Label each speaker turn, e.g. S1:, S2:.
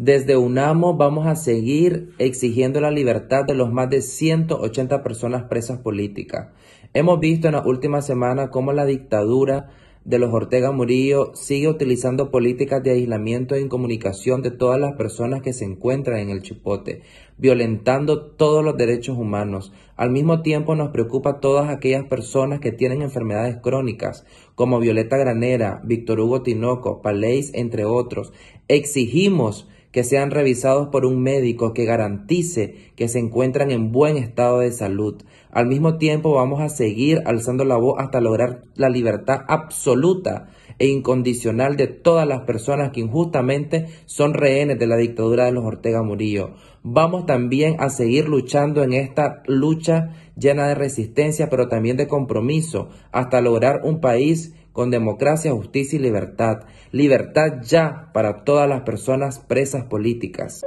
S1: Desde UNAMO vamos a seguir exigiendo la libertad de los más de 180 personas presas políticas. Hemos visto en la última semana cómo la dictadura de los Ortega Murillo sigue utilizando políticas de aislamiento e incomunicación de todas las personas que se encuentran en el chipote, violentando todos los derechos humanos. Al mismo tiempo nos preocupa todas aquellas personas que tienen enfermedades crónicas, como Violeta Granera, Víctor Hugo Tinoco, Palais, entre otros. Exigimos que sean revisados por un médico que garantice que se encuentran en buen estado de salud. Al mismo tiempo vamos a seguir alzando la voz hasta lograr la libertad absoluta e incondicional de todas las personas que injustamente son rehenes de la dictadura de los Ortega Murillo. Vamos también a seguir luchando en esta lucha llena de resistencia, pero también de compromiso, hasta lograr un país con democracia, justicia y libertad. Libertad ya para todas las personas presas políticas.